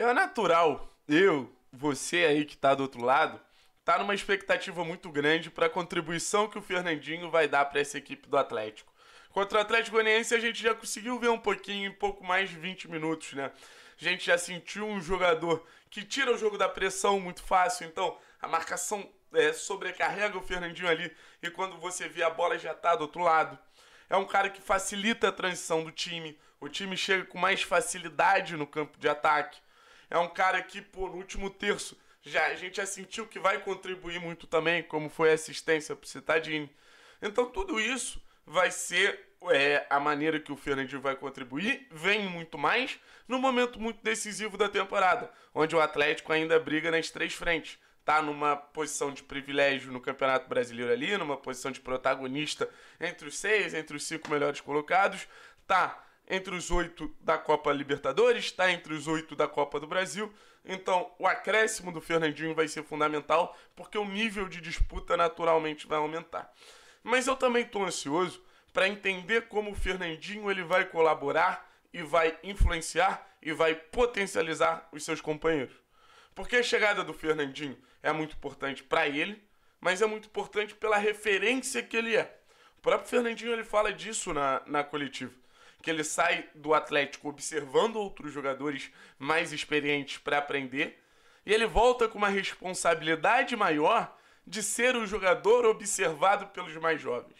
É natural, eu, você aí que tá do outro lado, tá numa expectativa muito grande para a contribuição que o Fernandinho vai dar para essa equipe do Atlético. Contra o Atlético Goianiense a gente já conseguiu ver um pouquinho, em pouco mais de 20 minutos, né? A gente já sentiu um jogador que tira o jogo da pressão muito fácil, então a marcação é, sobrecarrega o Fernandinho ali e quando você vê a bola já tá do outro lado. É um cara que facilita a transição do time, o time chega com mais facilidade no campo de ataque. É um cara que, pô, no último terço, já, a gente já sentiu que vai contribuir muito também, como foi a assistência pro Citadini. Então tudo isso vai ser é, a maneira que o Fernandinho vai contribuir, vem muito mais no momento muito decisivo da temporada, onde o Atlético ainda briga nas três frentes. Tá numa posição de privilégio no Campeonato Brasileiro ali, numa posição de protagonista entre os seis, entre os cinco melhores colocados. Tá entre os oito da Copa Libertadores, está entre os oito da Copa do Brasil. Então, o acréscimo do Fernandinho vai ser fundamental, porque o nível de disputa naturalmente vai aumentar. Mas eu também estou ansioso para entender como o Fernandinho ele vai colaborar e vai influenciar e vai potencializar os seus companheiros. Porque a chegada do Fernandinho é muito importante para ele, mas é muito importante pela referência que ele é. O próprio Fernandinho ele fala disso na, na coletiva que ele sai do Atlético observando outros jogadores mais experientes para aprender, e ele volta com uma responsabilidade maior de ser o jogador observado pelos mais jovens.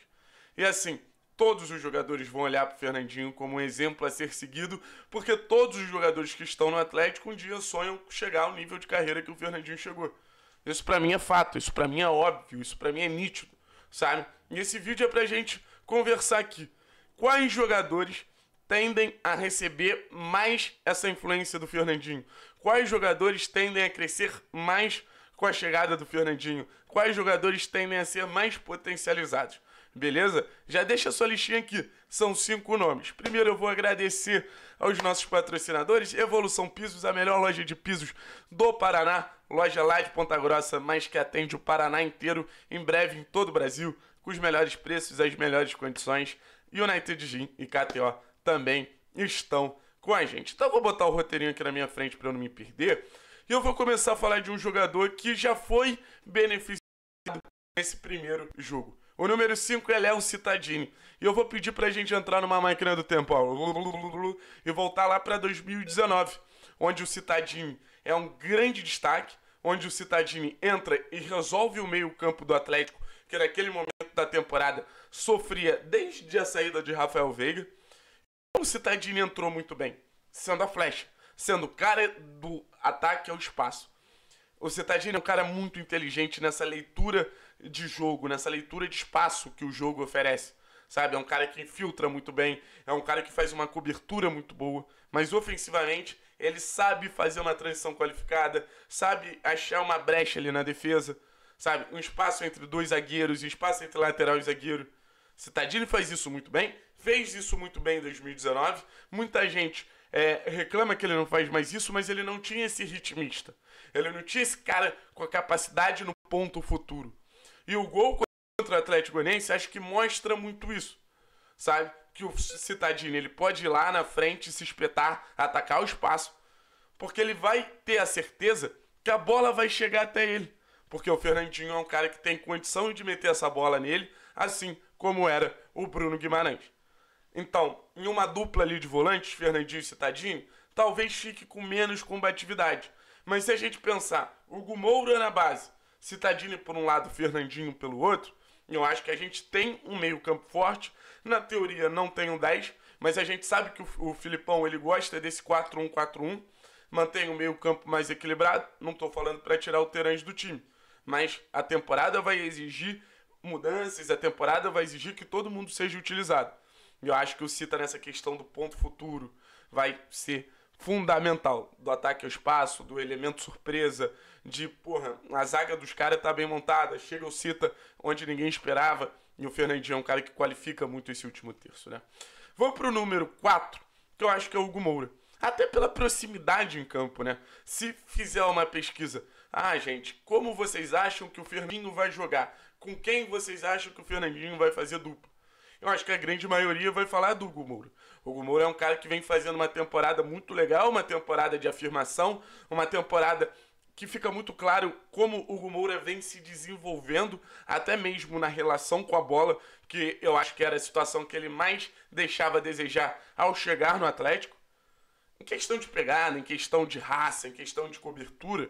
E assim, todos os jogadores vão olhar para o Fernandinho como um exemplo a ser seguido, porque todos os jogadores que estão no Atlético um dia sonham chegar ao nível de carreira que o Fernandinho chegou. Isso para mim é fato, isso para mim é óbvio, isso para mim é nítido, sabe? E esse vídeo é pra gente conversar aqui quais jogadores tendem a receber mais essa influência do Fernandinho? Quais jogadores tendem a crescer mais com a chegada do Fernandinho? Quais jogadores tendem a ser mais potencializados? Beleza? Já deixa sua listinha aqui, são cinco nomes. Primeiro eu vou agradecer aos nossos patrocinadores, Evolução Pisos, a melhor loja de pisos do Paraná, loja lá de Ponta Grossa, mas que atende o Paraná inteiro, em breve em todo o Brasil, com os melhores preços, as melhores condições United Gym e KTO também estão com a gente. Então eu vou botar o roteirinho aqui na minha frente para eu não me perder. E eu vou começar a falar de um jogador que já foi beneficiado nesse primeiro jogo. O número 5 é Léo Citadini. E eu vou pedir pra gente entrar numa máquina do tempo ó, e voltar lá para 2019, onde o Citadini é um grande destaque, onde o Citadini entra e resolve o meio-campo do Atlético que naquele momento da temporada sofria desde a saída de Rafael Veiga. o Citadini entrou muito bem, sendo a flecha, sendo o cara do ataque ao espaço. O Citadini é um cara muito inteligente nessa leitura de jogo, nessa leitura de espaço que o jogo oferece. Sabe, é um cara que infiltra muito bem, é um cara que faz uma cobertura muito boa, mas ofensivamente ele sabe fazer uma transição qualificada, sabe achar uma brecha ali na defesa sabe? Um espaço entre dois zagueiros, um espaço entre lateral e zagueiro. Citadini faz isso muito bem, fez isso muito bem em 2019. Muita gente é, reclama que ele não faz mais isso, mas ele não tinha esse ritmista. Ele não tinha esse cara com a capacidade no ponto futuro. E o gol contra o Atlético Goianiense acho que mostra muito isso, sabe? Que o Citadini ele pode ir lá na frente, se espetar, atacar o espaço, porque ele vai ter a certeza que a bola vai chegar até ele. Porque o Fernandinho é um cara que tem condição de meter essa bola nele, assim como era o Bruno Guimarães. Então, em uma dupla ali de volantes, Fernandinho e Citadinho, talvez fique com menos combatividade. Mas se a gente pensar, o Gumoura na base, Citadinho por um lado, Fernandinho pelo outro, eu acho que a gente tem um meio campo forte. Na teoria não tem um 10, mas a gente sabe que o, o Filipão ele gosta desse 4-1-4-1, mantém o meio campo mais equilibrado, não estou falando para tirar o Terãs do time mas a temporada vai exigir mudanças, a temporada vai exigir que todo mundo seja utilizado. Eu acho que o Cita nessa questão do ponto futuro vai ser fundamental do ataque ao espaço, do elemento surpresa, de porra, a zaga dos caras tá bem montada, chega o Cita onde ninguém esperava, e o Fernandinho é um cara que qualifica muito esse último terço, né? Vou pro número 4, que eu acho que é o Hugo Moura. Até pela proximidade em campo, né? Se fizer uma pesquisa ah, gente, como vocês acham que o Fernandinho vai jogar? Com quem vocês acham que o Fernandinho vai fazer dupla? Eu acho que a grande maioria vai falar do Hugo Moura. O Hugo Moura é um cara que vem fazendo uma temporada muito legal, uma temporada de afirmação, uma temporada que fica muito claro como o Moura vem se desenvolvendo, até mesmo na relação com a bola, que eu acho que era a situação que ele mais deixava a desejar ao chegar no Atlético. Em questão de pegada, em questão de raça, em questão de cobertura,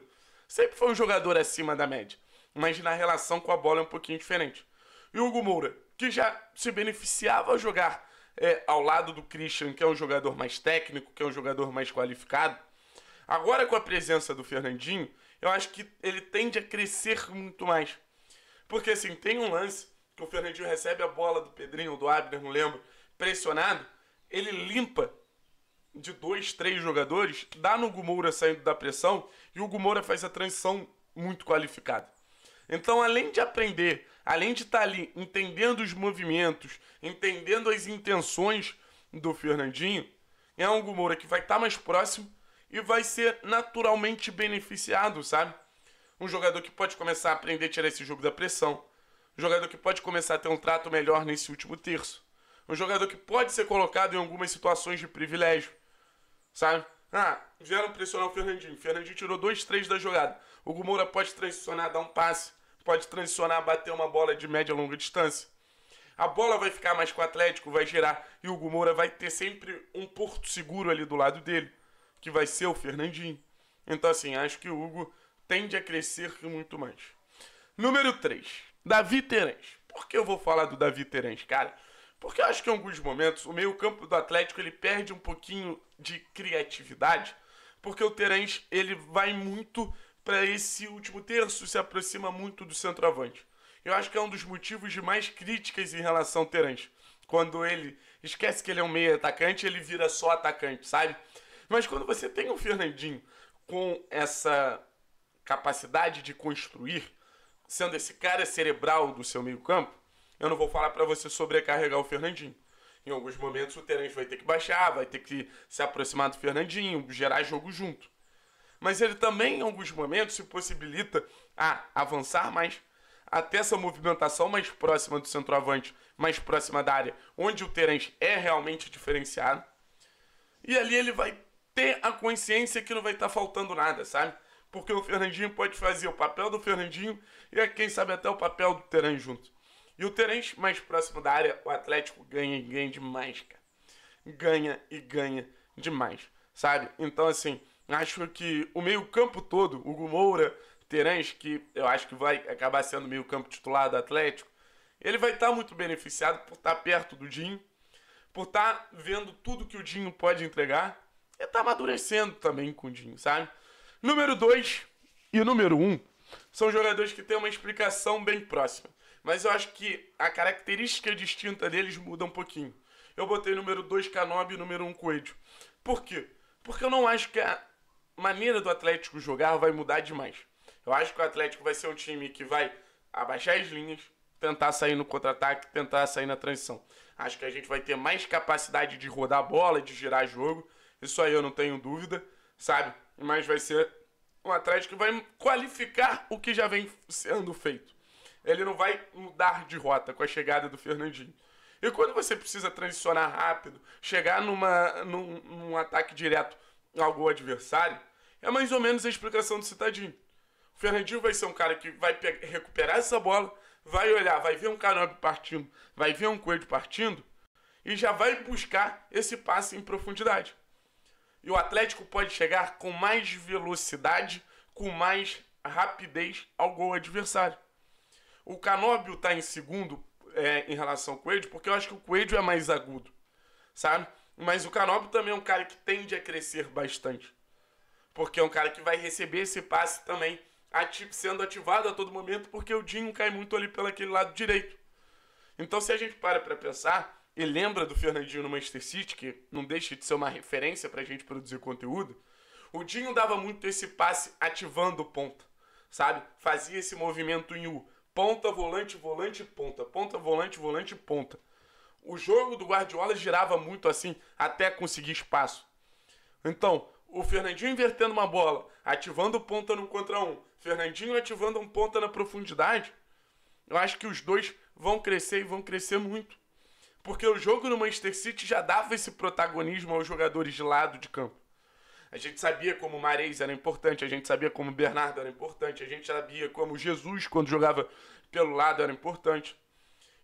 Sempre foi um jogador acima da média, mas na relação com a bola é um pouquinho diferente. E o Hugo Moura, que já se beneficiava a jogar é, ao lado do Christian, que é um jogador mais técnico, que é um jogador mais qualificado, agora com a presença do Fernandinho, eu acho que ele tende a crescer muito mais. Porque assim, tem um lance que o Fernandinho recebe a bola do Pedrinho ou do Abner, não lembro, pressionado, ele limpa de dois, três jogadores, dá no Gumoura saindo da pressão e o Gumoura faz a transição muito qualificada. Então, além de aprender, além de estar tá ali entendendo os movimentos, entendendo as intenções do Fernandinho, é um Gumoura que vai estar tá mais próximo e vai ser naturalmente beneficiado, sabe? Um jogador que pode começar a aprender a tirar esse jogo da pressão. Um jogador que pode começar a ter um trato melhor nesse último terço. Um jogador que pode ser colocado em algumas situações de privilégio sabe? Ah, vieram pressionar o Fernandinho. O Fernandinho tirou dois, três da jogada. O Gumura pode transicionar, dar um passe, pode transicionar, bater uma bola de média e longa distância. A bola vai ficar mais com o Atlético, vai girar e o Gumura vai ter sempre um porto seguro ali do lado dele, que vai ser o Fernandinho. Então, assim, acho que o Hugo tende a crescer muito mais. Número 3, Davi Terãs. Por que eu vou falar do Davi Terãs, cara? Porque eu acho que em alguns momentos o meio-campo do Atlético ele perde um pouquinho de criatividade, porque o Terence ele vai muito para esse último terço, se aproxima muito do centroavante. Eu acho que é um dos motivos de mais críticas em relação ao Terence. Quando ele esquece que ele é um meio atacante, ele vira só atacante, sabe? Mas quando você tem o um Fernandinho com essa capacidade de construir, sendo esse cara cerebral do seu meio-campo, eu não vou falar para você sobrecarregar o Fernandinho. Em alguns momentos o Terence vai ter que baixar, vai ter que se aproximar do Fernandinho, gerar jogo junto. Mas ele também, em alguns momentos, se possibilita a avançar mais até essa movimentação mais próxima do centroavante, mais próxima da área, onde o Terence é realmente diferenciado. E ali ele vai ter a consciência que não vai estar tá faltando nada, sabe? Porque o Fernandinho pode fazer o papel do Fernandinho e, é, quem sabe, até o papel do Terence junto. E o Terence, mais próximo da área, o Atlético ganha e ganha demais, cara. Ganha e ganha demais, sabe? Então, assim, acho que o meio-campo todo, Hugo Moura, Terence, que eu acho que vai acabar sendo meio-campo titular do Atlético, ele vai estar tá muito beneficiado por estar tá perto do Dinho, por estar tá vendo tudo que o Dinho pode entregar e tá amadurecendo também com o Dinho, sabe? Número 2 e número 1 um são jogadores que têm uma explicação bem próxima. Mas eu acho que a característica distinta deles muda um pouquinho. Eu botei número 2 Canob e número 1 um, Coelho. Por quê? Porque eu não acho que a maneira do Atlético jogar vai mudar demais. Eu acho que o Atlético vai ser um time que vai abaixar as linhas, tentar sair no contra-ataque, tentar sair na transição. Acho que a gente vai ter mais capacidade de rodar a bola, de girar jogo. Isso aí eu não tenho dúvida, sabe? Mas vai ser um Atlético que vai qualificar o que já vem sendo feito. Ele não vai mudar de rota com a chegada do Fernandinho. E quando você precisa transicionar rápido, chegar numa, num, num ataque direto ao gol adversário, é mais ou menos a explicação do Citadinho. O Fernandinho vai ser um cara que vai recuperar essa bola, vai olhar, vai ver um Canobi partindo, vai ver um Coelho partindo e já vai buscar esse passe em profundidade. E o Atlético pode chegar com mais velocidade, com mais rapidez ao gol adversário. O Canóbio tá em segundo é, em relação ao Coelho, porque eu acho que o Coelho é mais agudo, sabe? Mas o Canóbio também é um cara que tende a crescer bastante. Porque é um cara que vai receber esse passe também ativo sendo ativado a todo momento, porque o Dinho cai muito ali pelo aquele lado direito. Então, se a gente para para pensar e lembra do Fernandinho no Manchester City, que não deixa de ser uma referência para a gente produzir conteúdo, o Dinho dava muito esse passe ativando o ponta, sabe? Fazia esse movimento em U. Ponta, volante, volante, ponta. Ponta, volante, volante, ponta. O jogo do Guardiola girava muito assim até conseguir espaço. Então, o Fernandinho invertendo uma bola, ativando ponta no contra um, Fernandinho ativando um ponta na profundidade. Eu acho que os dois vão crescer e vão crescer muito. Porque o jogo no Manchester City já dava esse protagonismo aos jogadores de lado de campo. A gente sabia como Marês era importante, a gente sabia como Bernardo era importante, a gente sabia como Jesus, quando jogava pelo lado, era importante.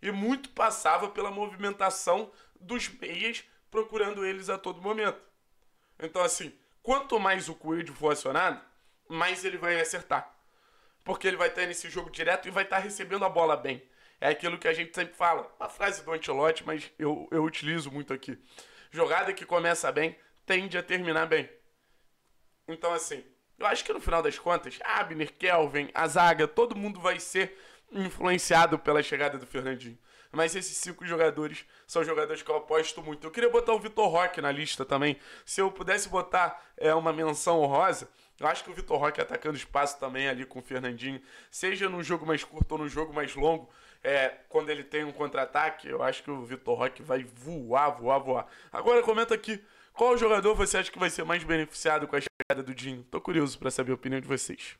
E muito passava pela movimentação dos meias, procurando eles a todo momento. Então, assim, quanto mais o Coelho for acionado, mais ele vai acertar. Porque ele vai estar nesse jogo direto e vai estar recebendo a bola bem. É aquilo que a gente sempre fala. Uma frase do Antilote, mas eu, eu utilizo muito aqui. Jogada que começa bem, tende a terminar bem. Então, assim, eu acho que no final das contas, Abner, Kelvin, a zaga, todo mundo vai ser influenciado pela chegada do Fernandinho. Mas esses cinco jogadores são jogadores que eu aposto muito. Eu queria botar o Vitor Roque na lista também. Se eu pudesse botar é, uma menção honrosa, eu acho que o Vitor Roque é atacando espaço também ali com o Fernandinho, seja num jogo mais curto ou num jogo mais longo, é, quando ele tem um contra-ataque, eu acho que o Vitor Roque vai voar, voar, voar. Agora comenta aqui qual jogador você acha que vai ser mais beneficiado com a chegada do Dinho? Tô curioso para saber a opinião de vocês.